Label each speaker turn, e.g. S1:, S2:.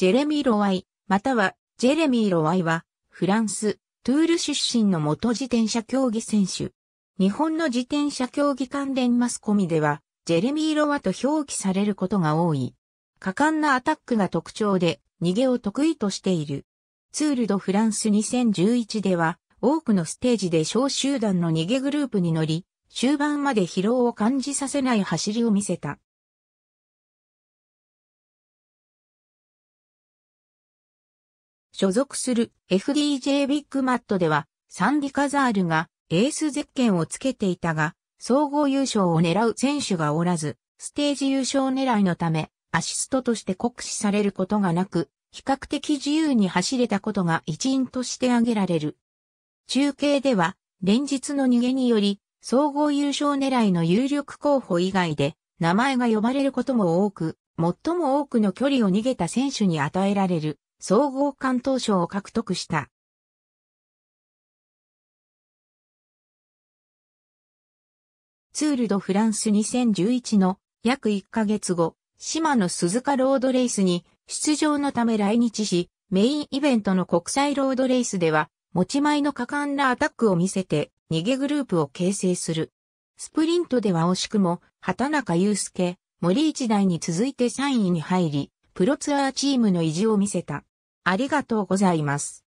S1: ジェレミー・ロワイ、またはジェレミー・ロワイは、フランス、トゥール出身の元自
S2: 転車競技選手。日本の自転車競技関連マスコミでは、ジェレミー・ロワと表記されることが多い。果敢なアタックが特徴で、逃げを得意としている。ツール・ド・フランス2011では、多くのステー
S1: ジで小集団の逃げグループに乗り、終盤まで疲労を感じさせない走りを見せた。所属する FDJ ビッグマットでは、サンディカ
S2: ザールがエースゼッケンをつけていたが、総合優勝を狙う選手がおらず、ステージ優勝狙いのため、アシストとして酷使されることがなく、比較的自由に走れたことが一因として挙げられる。中継では、連日の逃げにより、総合優勝狙いの有力候補以外で、名前が呼ばれることも多く、最も多くの距離を逃げた選手に与えられ
S1: る総合関東賞を獲得した。ツールドフランス2011
S2: の約1ヶ月後、島の鈴鹿ロードレースに出場のため来日し、メインイベントの国際ロードレースでは、持ち前の果敢なアタックを見せて、逃げグループを形成する。スプリントでは惜しくも、畑中祐介、森一代に続いて3位に入り、プロツアーチームの意地を見せた。ありがとうございます。